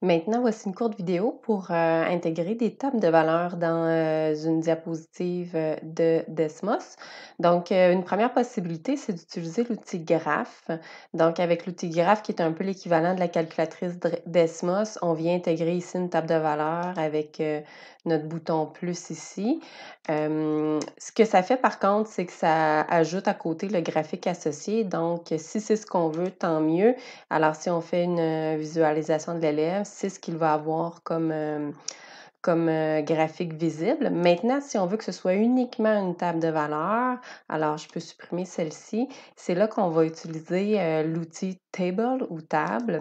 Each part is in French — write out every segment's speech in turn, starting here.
Maintenant, voici une courte vidéo pour euh, intégrer des tables de valeurs dans euh, une diapositive euh, de Desmos. Donc, une première possibilité, c'est d'utiliser l'outil Graph. Donc, avec l'outil Graph, qui est un peu l'équivalent de la calculatrice Desmos, on vient intégrer ici une table de valeurs avec notre bouton plus ici. ce que ça fait, par contre, c'est que ça ajoute à côté le graphique associé. Donc, si c'est ce qu'on veut, tant mieux. Alors, si on fait une visualisation de l'élève, c'est ce qu'il va avoir comme, euh, euh, graphique visible. Maintenant, si on veut que ce soit uniquement une table de valeur, alors je peux supprimer celle-ci. C'est là qu'on va utiliser euh, l'outil table ou table.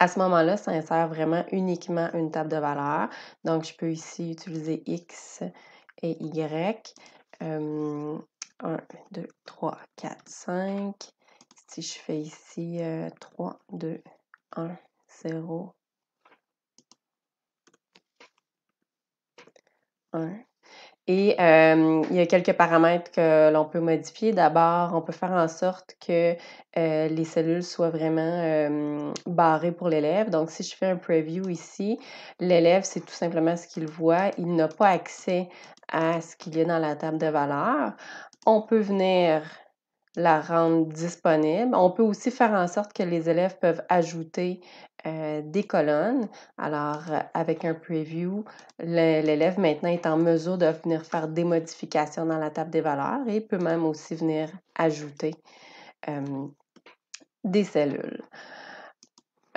À ce moment-là, ça insère vraiment uniquement une table de valeur. Donc, je peux ici utiliser X et Y. 1, 2, 3, 4, 5. Si je fais ici 3, 2, 1, 0, Et il y a quelques paramètres que l'on peut modifier. D'abord, on peut faire en sorte que les cellules soient vraiment barrées pour l'élève. Donc, si je fais un preview ici, l'élève, c'est tout simplement ce qu'il voit. Il n'a pas accès à ce qu'il y a dans la table de valeur. On peut venir la rendre disponible. On peut aussi faire en sorte que les élèves peuvent ajouter euh, des colonnes. Alors, euh, avec un preview, l'élève maintenant est en mesure de venir faire des modifications dans la table des valeurs et peut même aussi venir ajouter euh, des cellules.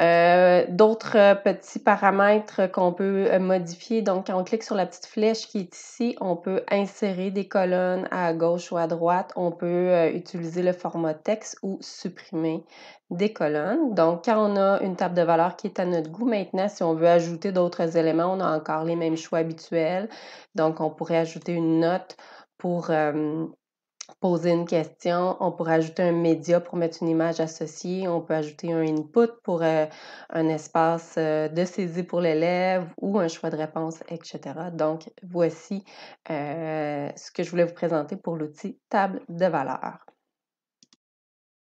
Euh, d'autres euh, petits paramètres qu'on peut euh, modifier, donc quand on clique sur la petite flèche qui est ici, on peut insérer des colonnes à gauche ou à droite, on peut utiliser le format texte ou supprimer des colonnes. Donc quand on a une table de valeur qui est à notre goût, maintenant si on veut ajouter d'autres éléments, on a encore les mêmes choix habituels. Donc on pourrait ajouter une note pour poser une question, on pourrait ajouter un média pour mettre une image associée, on peut ajouter un input pour euh, un espace euh, de saisie pour l'élève ou un choix de réponse, etc. Donc, voici euh, ce que je voulais vous présenter pour l'outil table de valeur.